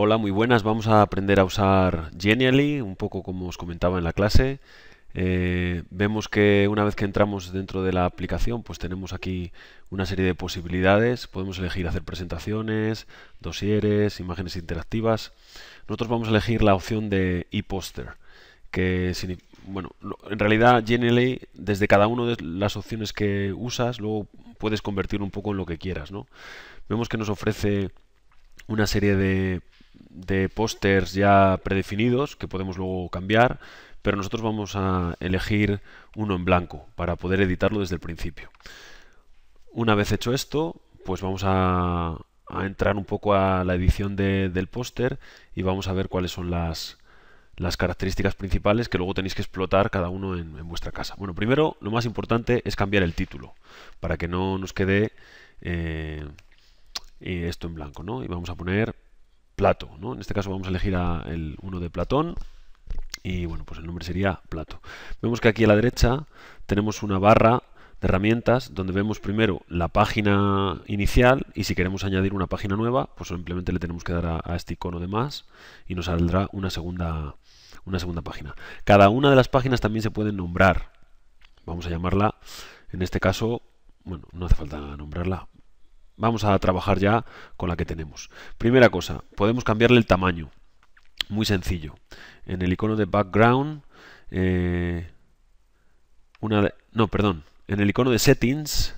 Hola, muy buenas. Vamos a aprender a usar Genially, un poco como os comentaba en la clase. Eh, vemos que una vez que entramos dentro de la aplicación, pues tenemos aquí una serie de posibilidades. Podemos elegir hacer presentaciones, dosieres, imágenes interactivas. Nosotros vamos a elegir la opción de ePoster, que bueno, en realidad Genially, desde cada una de las opciones que usas, luego puedes convertir un poco en lo que quieras, ¿no? Vemos que nos ofrece una serie de de pósters ya predefinidos que podemos luego cambiar, pero nosotros vamos a elegir uno en blanco para poder editarlo desde el principio. Una vez hecho esto, pues vamos a, entrar un poco a la edición del póster y vamos a ver cuáles son las, las características principales que luego tenéis que explotar cada uno en, vuestra casa. Bueno, primero lo más importante es cambiar el título para que no nos quede eh, eh, esto en blanco, ¿no? Y vamos a poner Plato. ¿no? En este caso vamos a elegir el, uno de Platón y bueno, pues el nombre sería Plato. Vemos que aquí a la derecha tenemos una barra de herramientas donde vemos primero la página inicial y si queremos añadir una página nueva, pues simplemente le tenemos que dar a, este icono de más y nos saldrá una segunda, una segunda página. Cada una de las páginas también se pueden nombrar. Vamos a llamarla, en este caso, bueno, no hace falta nombrarla, Vamos a trabajar ya con la que tenemos. Primera cosa, podemos cambiarle el tamaño. Muy sencillo. En el icono de background, eh, una no, perdón, en el icono de settings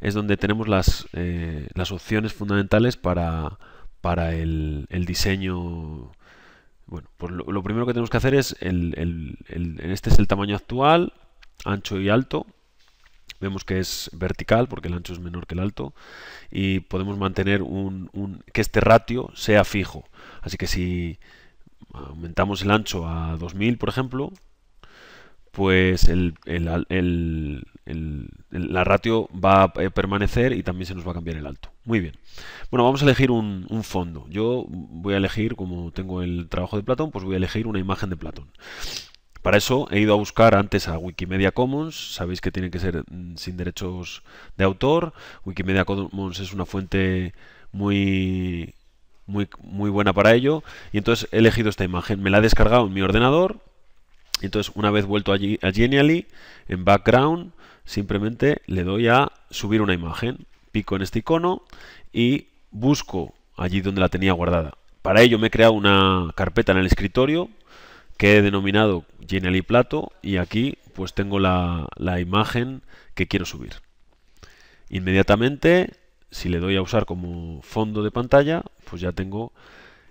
es donde tenemos las, eh, opciones fundamentales para, el, diseño bueno, pues lo, primero que tenemos que hacer es, este es el tamaño actual, ancho y alto, Vemos que es vertical porque el ancho es menor que el alto y podemos mantener un, que este ratio sea fijo. Así que si aumentamos el ancho a 2000, por ejemplo, pues el, la ratio va a permanecer y también se nos va a cambiar el alto. Muy bien. Bueno, vamos a elegir un, fondo. Yo voy a elegir, como tengo el trabajo de Platón, pues voy a elegir una imagen de Platón. Para eso he ido a buscar antes a Wikimedia Commons, sabéis que tiene que ser mm, sin derechos de autor. Wikimedia Commons es una fuente muy muy, muy buena para ello. Y entonces he elegido esta imagen. Me la he descargado en mi ordenador. Entonces, una vez vuelto allí, a Genially, en background, simplemente le doy a subir una imagen. Pico en este icono y busco allí donde la tenía guardada. Para ello me he creado una carpeta en el escritorio que he denominado Genial y Plato y aquí pues tengo la, imagen que quiero subir. Inmediatamente, si le doy a usar como fondo de pantalla, pues ya tengo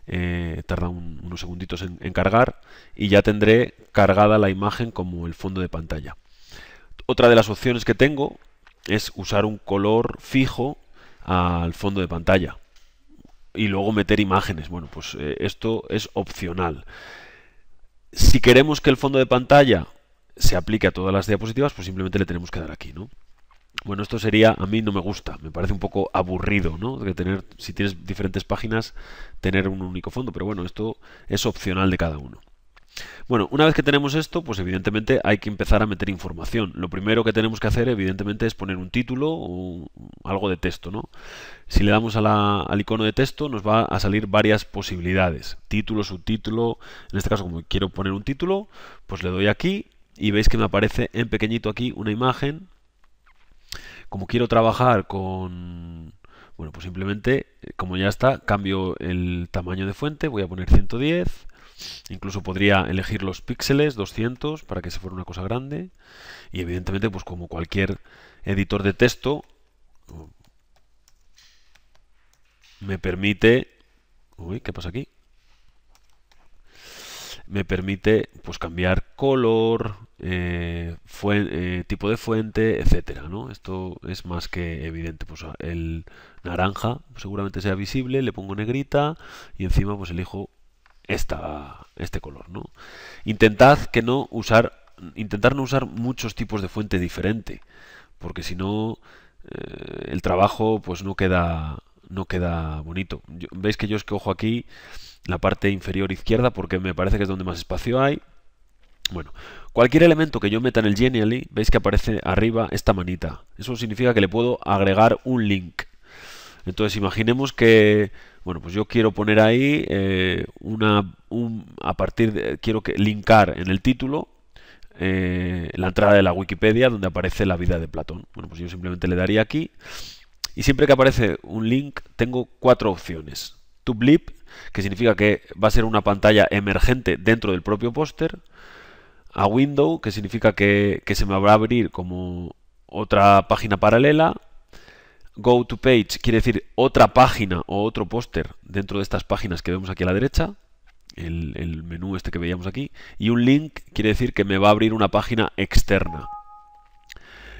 eh, tarda unos segunditos en, cargar y ya tendré cargada la imagen como el fondo de pantalla. Otra de las opciones que tengo es usar un color fijo al fondo de pantalla y luego meter imágenes. Bueno, pues eh, esto es opcional. Si queremos que el fondo de pantalla se aplique a todas las diapositivas, pues simplemente le tenemos que dar aquí, ¿no? Bueno, esto sería, a mí no me gusta, me parece un poco aburrido, ¿no? De tener, si tienes diferentes páginas, tener un único fondo, pero bueno, esto es opcional de cada uno. Bueno, una vez que tenemos esto, pues evidentemente hay que empezar a meter información. Lo primero que tenemos que hacer, evidentemente, es poner un título o algo de texto, ¿no? Si le damos al icono de texto, nos va a salir varias posibilidades. Título, subtítulo. En este caso, como quiero poner un título, pues le doy aquí y veis que me aparece en pequeñito aquí una imagen. Como quiero trabajar con... Bueno, pues simplemente, como ya está, cambio el tamaño de fuente, voy a poner 110 Incluso podría elegir los píxeles, 200, para que se fuera una cosa grande. Y evidentemente, pues como cualquier editor de texto, me permite... Uy, ¿qué pasa aquí? Me permite pues cambiar color, eh, eh, tipo de fuente, etcétera. ¿no? Esto es más que evidente. Pues el naranja seguramente sea visible, le pongo negrita y encima pues elijo esta, este color. ¿no? Intentad que no usar, intentar no usar muchos tipos de fuente diferente, porque si no eh, el trabajo pues no queda, no queda bonito. Veis que yo escojo aquí la parte inferior izquierda porque me parece que es donde más espacio hay. Bueno, cualquier elemento que yo meta en el Genially, veis que aparece arriba esta manita. Eso significa que le puedo agregar un link. Entonces imaginemos que bueno, pues yo quiero poner ahí eh, una, un, a partir de, quiero que, linkar en el título eh, la entrada de la Wikipedia donde aparece la vida de Platón. Bueno, pues yo simplemente le daría aquí y siempre que aparece un link tengo cuatro opciones. To blip, que significa que va a ser una pantalla emergente dentro del propio póster. A window, que significa que, que se me va a abrir como otra página paralela Go to Page quiere decir otra página o otro póster dentro de estas páginas que vemos aquí a la derecha, el, menú este que veíamos aquí, y un link quiere decir que me va a abrir una página externa.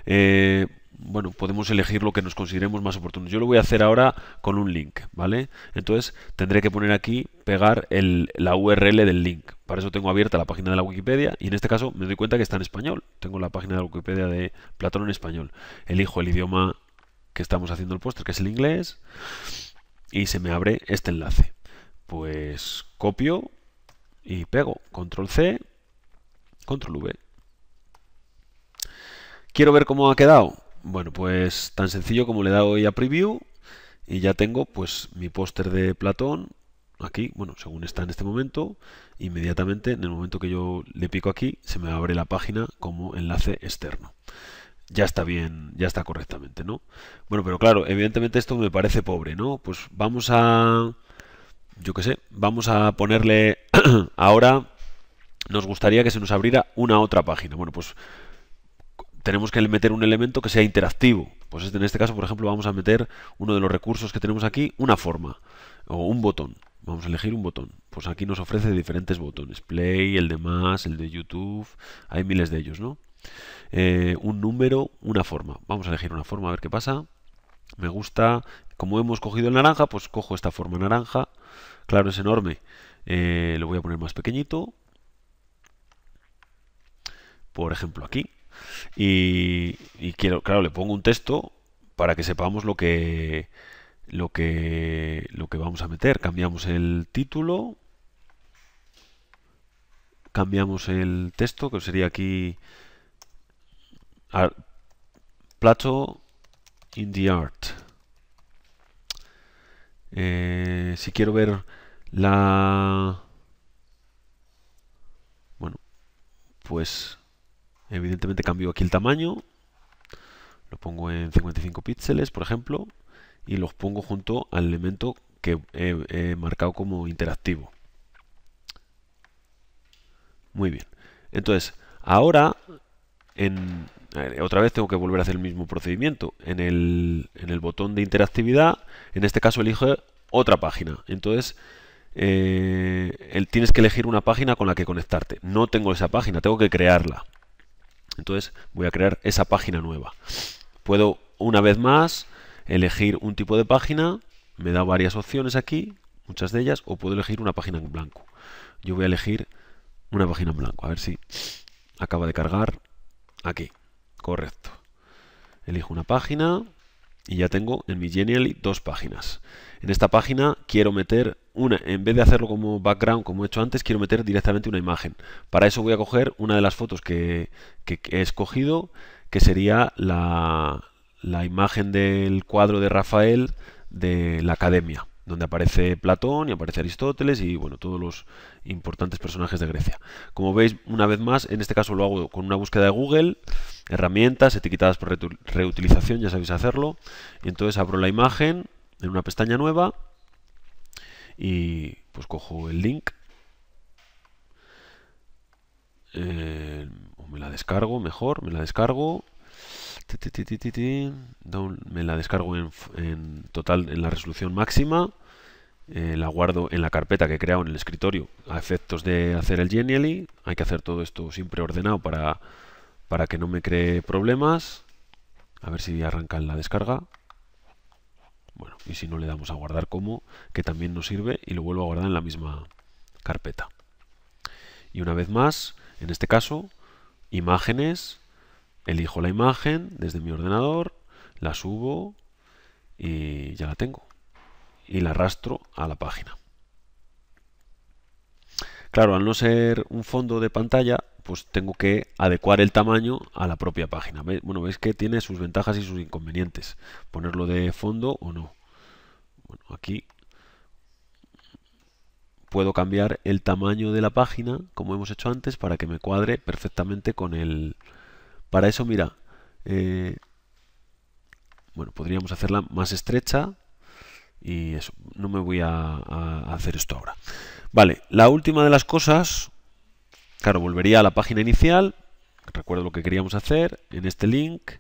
Eh, bueno, podemos elegir lo que nos consideremos más oportuno. Yo lo voy a hacer ahora con un link, ¿vale? Entonces tendré que poner aquí, pegar la URL del link. Para eso tengo abierta la página de la Wikipedia y en este caso me doy cuenta que está en español. Tengo la página de la Wikipedia de Platón en español. Elijo el idioma que estamos haciendo el póster, que es el inglés, y se me abre este enlace. Pues copio y pego, control C, control V. Quiero ver cómo ha quedado. Bueno, pues tan sencillo como le he dado ya a preview y ya tengo pues mi póster de Platón aquí, bueno, según está en este momento, inmediatamente en el momento que yo le pico aquí se me abre la página como enlace externo ya está bien, ya está correctamente, ¿no? Bueno, pero claro, evidentemente esto me parece pobre, ¿no? Pues vamos a, yo qué sé, vamos a ponerle ahora, nos gustaría que se nos abriera una otra página. Bueno, pues tenemos que meter un elemento que sea interactivo. Pues este, en este caso, por ejemplo, vamos a meter uno de los recursos que tenemos aquí, una forma o un botón. Vamos a elegir un botón. Pues aquí nos ofrece diferentes botones. Play, el de más, el de YouTube. Hay miles de ellos, ¿no? Eh, un número, una forma. Vamos a elegir una forma a ver qué pasa. Me gusta, como hemos cogido el naranja, pues cojo esta forma naranja. Claro, es enorme. Eh, lo voy a poner más pequeñito. Por ejemplo, aquí. Y, y, quiero, claro, le pongo un texto para que sepamos lo que, lo que, lo que vamos a meter. Cambiamos el título. Cambiamos el texto, que sería aquí Plato in the Art. Eh, si quiero ver la... Bueno, pues evidentemente cambio aquí el tamaño. Lo pongo en 55 píxeles, por ejemplo, y los pongo junto al elemento que he marcado como interactivo. Muy bien. Entonces, ahora en otra vez tengo que volver a hacer el mismo procedimiento. En el, botón de interactividad, en este caso elijo otra página. Entonces, eh, tienes que elegir una página con la que conectarte. No tengo esa página, tengo que crearla. Entonces, voy a crear esa página nueva. Puedo, una vez más, elegir un tipo de página. Me da varias opciones aquí, muchas de ellas, o puedo elegir una página en blanco. Yo voy a elegir una página en blanco. A ver si acaba de cargar aquí. Correcto. Elijo una página y ya tengo en mi Genially dos páginas. En esta página quiero meter una, en vez de hacerlo como background, como he hecho antes, quiero meter directamente una imagen. Para eso voy a coger una de las fotos que, he escogido, que sería la imagen del cuadro de Rafael de la academia donde aparece Platón y aparece Aristóteles y bueno, todos los importantes personajes de Grecia. Como veis, una vez más, en este caso lo hago con una búsqueda de Google, herramientas, etiquetadas por reutilización, ya sabéis hacerlo. Y entonces abro la imagen en una pestaña nueva y pues cojo el link. Eh, o me la descargo mejor, me la descargo me la descargo en, total en la resolución máxima. Eh, la guardo en la carpeta que he creado en el escritorio a efectos de hacer el Genially. Hay que hacer todo esto siempre ordenado para, para que no me cree problemas. A ver si arranca en la descarga. Bueno, y si no le damos a guardar como, que también nos sirve, y lo vuelvo a guardar en la misma carpeta. Y una vez más, en este caso, imágenes, elijo la imagen desde mi ordenador, la subo y ya la tengo. Y la arrastro a la página. Claro, al no ser un fondo de pantalla, pues tengo que adecuar el tamaño a la propia página. Bueno, veis que tiene sus ventajas y sus inconvenientes. Ponerlo de fondo o no. Bueno, aquí puedo cambiar el tamaño de la página, como hemos hecho antes, para que me cuadre perfectamente con el, para eso, mira, eh, bueno, podríamos hacerla más estrecha y eso, no me voy a, hacer esto ahora. Vale, la última de las cosas, claro, volvería a la página inicial, recuerdo lo que queríamos hacer, en este link,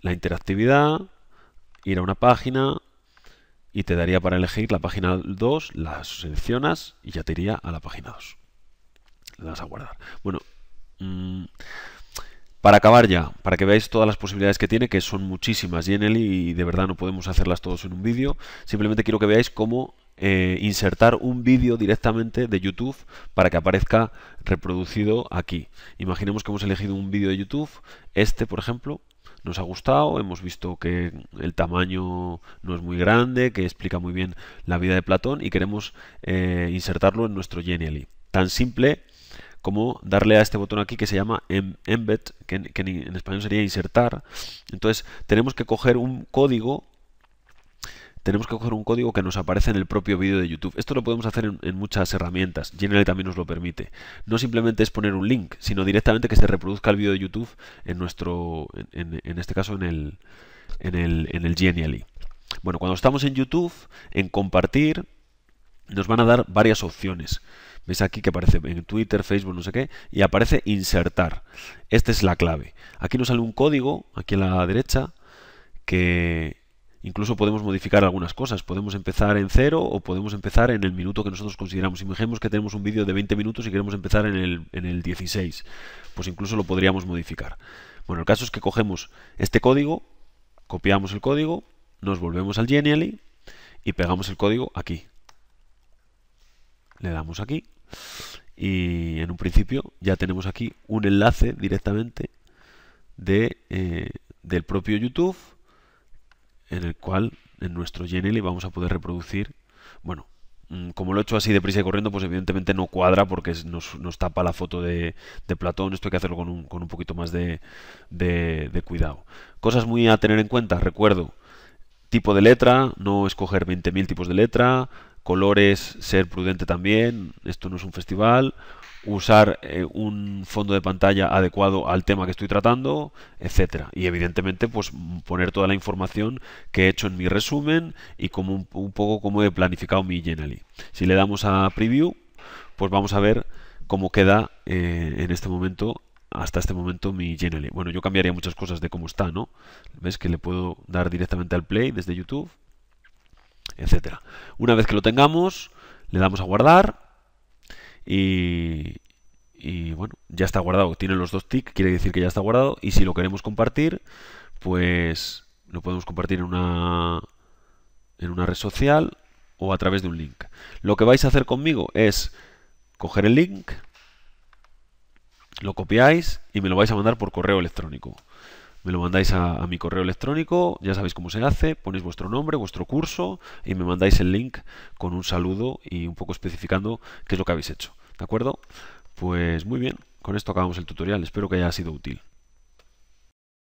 la interactividad, ir a una página y te daría para elegir la página 2, la seleccionas y ya te iría a la página 2. Le das a guardar. Bueno, mm, para acabar ya, para que veáis todas las posibilidades que tiene, que son muchísimas Genially y de verdad no podemos hacerlas todos en un vídeo, simplemente quiero que veáis cómo eh, insertar un vídeo directamente de YouTube para que aparezca reproducido aquí. Imaginemos que hemos elegido un vídeo de YouTube, este por ejemplo, nos ha gustado, hemos visto que el tamaño no es muy grande, que explica muy bien la vida de Platón y queremos eh, insertarlo en nuestro Genially. Tan simple como darle a este botón aquí que se llama em, embed, que en, español sería insertar. Entonces tenemos que coger un código tenemos que coger un código que nos aparece en el propio vídeo de YouTube. Esto lo podemos hacer en, muchas herramientas. Genially también nos lo permite. No simplemente es poner un link, sino directamente que se reproduzca el vídeo de YouTube en nuestro, en, este caso en el, en el, en el Genially. Bueno, cuando estamos en YouTube, en compartir, nos van a dar varias opciones. ¿Veis aquí que aparece en Twitter, Facebook, no sé qué? Y aparece insertar. Esta es la clave. Aquí nos sale un código, aquí a la derecha, que incluso podemos modificar algunas cosas. Podemos empezar en cero o podemos empezar en el minuto que nosotros consideramos. Imaginemos que tenemos un vídeo de 20 minutos y queremos empezar en el, en el 16. Pues incluso lo podríamos modificar. Bueno, el caso es que cogemos este código, copiamos el código, nos volvemos al Genially y pegamos el código aquí. Le damos aquí y en un principio ya tenemos aquí un enlace directamente de, eh, del propio YouTube en el cual en nuestro y vamos a poder reproducir. Bueno, mm, como lo he hecho así deprisa y corriendo, pues evidentemente no cuadra porque nos, nos tapa la foto de, Platón. Esto hay que hacerlo con un, poquito más de, de, de, cuidado. Cosas muy a tener en cuenta, recuerdo. Tipo de letra, no escoger 20.000 tipos de letra, colores, ser prudente también, esto no es un festival, usar eh, un fondo de pantalla adecuado al tema que estoy tratando, etcétera. Y evidentemente, pues poner toda la información que he hecho en mi resumen y como un, poco como he planificado mi Genially. Si le damos a preview, pues vamos a ver cómo queda eh, en este momento hasta este momento mi Genially. Bueno, yo cambiaría muchas cosas de cómo está, ¿no? Ves que le puedo dar directamente al play desde YouTube. Una vez que lo tengamos, le damos a guardar y, y bueno, ya está guardado. Tiene los dos tick, quiere decir que ya está guardado. Y si lo queremos compartir, pues lo podemos compartir una, en una red social o a través de un link. Lo que vais a hacer conmigo es coger el link, lo copiáis y me lo vais a mandar por correo electrónico me lo mandáis a, mi correo electrónico, ya sabéis cómo se hace, ponéis vuestro nombre, vuestro curso y me mandáis el link con un saludo y un poco especificando qué es lo que habéis hecho. ¿De acuerdo? Pues muy bien, con esto acabamos el tutorial, espero que haya sido útil.